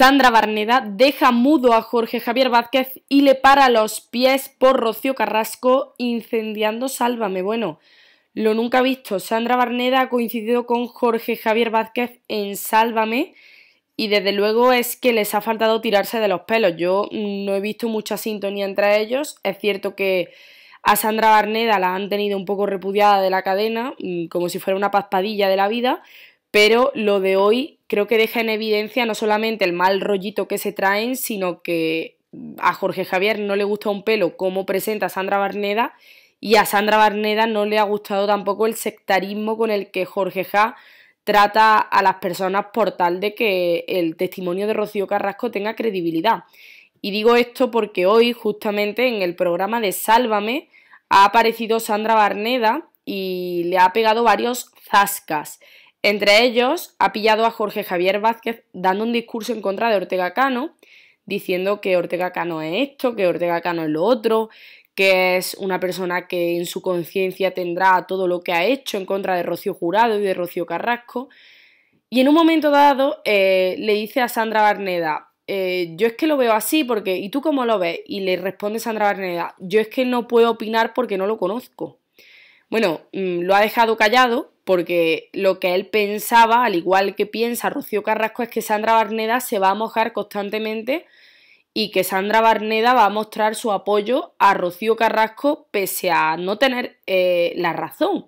Sandra Barneda deja mudo a Jorge Javier Vázquez y le para los pies por Rocío Carrasco incendiando Sálvame. Bueno, lo nunca visto. Sandra Barneda ha coincidido con Jorge Javier Vázquez en Sálvame y desde luego es que les ha faltado tirarse de los pelos. Yo no he visto mucha sintonía entre ellos. Es cierto que a Sandra Barneda la han tenido un poco repudiada de la cadena, mm, como si fuera una paspadilla de la vida, pero lo de hoy creo que deja en evidencia no solamente el mal rollito que se traen, sino que mm, a Jorge Javier no le gusta un pelo cómo presenta Sandra Barneda y a Sandra Barneda no le ha gustado tampoco el sectarismo con el que Jorge Ja trata a las personas por tal de que el testimonio de Rocío Carrasco tenga credibilidad. Y digo esto porque hoy justamente en el programa de Sálvame ha aparecido Sandra Barneda y le ha pegado varios zascas. Entre ellos, ha pillado a Jorge Javier Vázquez dando un discurso en contra de Ortega Cano, diciendo que Ortega Cano es esto, que Ortega Cano es lo otro, que es una persona que en su conciencia tendrá todo lo que ha hecho en contra de Rocío Jurado y de Rocío Carrasco. Y en un momento dado eh, le dice a Sandra Barneda, eh, yo es que lo veo así porque, ¿y tú cómo lo ves? Y le responde Sandra Barneda, yo es que no puedo opinar porque no lo conozco. Bueno, mm, lo ha dejado callado porque lo que él pensaba, al igual que piensa Rocío Carrasco, es que Sandra Barneda se va a mojar constantemente y que Sandra Barneda va a mostrar su apoyo a Rocío Carrasco pese a no tener eh, la razón.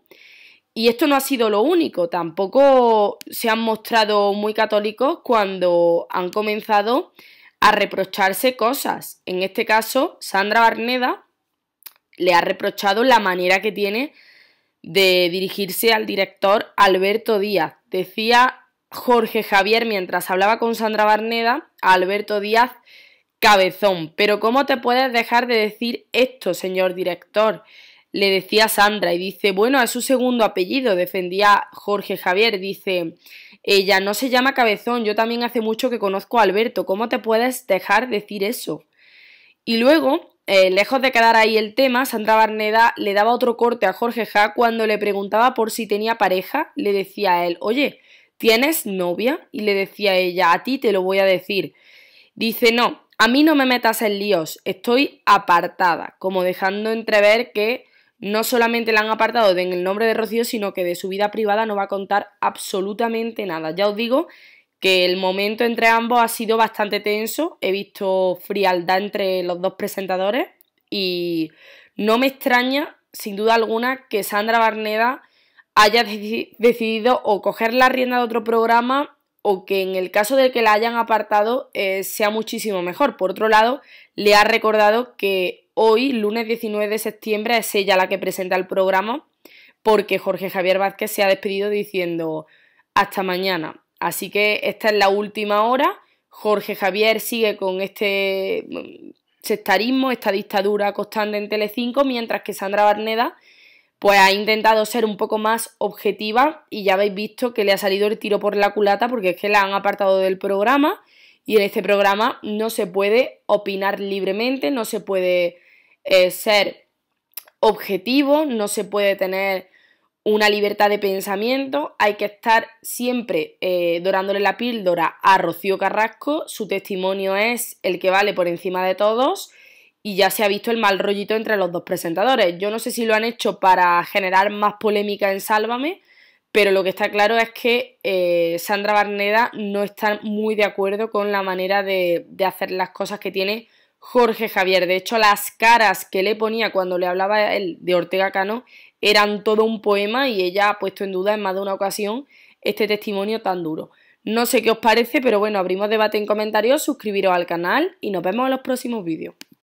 Y esto no ha sido lo único, tampoco se han mostrado muy católicos cuando han comenzado a reprocharse cosas. En este caso, Sandra Barneda le ha reprochado la manera que tiene de dirigirse al director Alberto Díaz. Decía Jorge Javier mientras hablaba con Sandra Barneda Alberto Díaz Cabezón. Pero ¿cómo te puedes dejar de decir esto, señor director? Le decía Sandra y dice, bueno, es su segundo apellido, defendía Jorge Javier. Dice, ella no se llama Cabezón, yo también hace mucho que conozco a Alberto, ¿cómo te puedes dejar decir eso? Y luego eh, lejos de quedar ahí el tema, Sandra Barneda le daba otro corte a Jorge Ja cuando le preguntaba por si tenía pareja, le decía a él, oye, ¿tienes novia? Y le decía ella, a ti te lo voy a decir. Dice, no, a mí no me metas en líos, estoy apartada, como dejando entrever que no solamente la han apartado en el nombre de Rocío, sino que de su vida privada no va a contar absolutamente nada. Ya os digo que el momento entre ambos ha sido bastante tenso, he visto frialdad entre los dos presentadores y no me extraña, sin duda alguna, que Sandra Barneda haya decidido o coger la rienda de otro programa o que en el caso de que la hayan apartado eh, sea muchísimo mejor. Por otro lado, le ha recordado que hoy, lunes 19 de septiembre, es ella la que presenta el programa porque Jorge Javier Vázquez se ha despedido diciendo hasta mañana. Así que esta es la última hora. Jorge Javier sigue con este mm, sectarismo, esta dictadura constante en Telecinco, mientras que Sandra Barneda pues ha intentado ser un poco más objetiva y ya habéis visto que le ha salido el tiro por la culata porque es que la han apartado del programa y en este programa no se puede opinar libremente, no se puede eh, ser objetivo, no se puede tener una libertad de pensamiento, hay que estar siempre eh, dorándole la píldora a Rocío Carrasco, su testimonio es el que vale por encima de todos y ya se ha visto el mal rollito entre los dos presentadores. Yo no sé si lo han hecho para generar más polémica en Sálvame, pero lo que está claro es que eh, Sandra Barneda no está muy de acuerdo con la manera de, de hacer las cosas que tiene Jorge Javier. De hecho, las caras que le ponía cuando le hablaba él de Ortega Cano eran todo un poema y ella ha puesto en duda en más de una ocasión este testimonio tan duro. No sé qué os parece, pero bueno, abrimos debate en comentarios, suscribiros al canal y nos vemos en los próximos vídeos.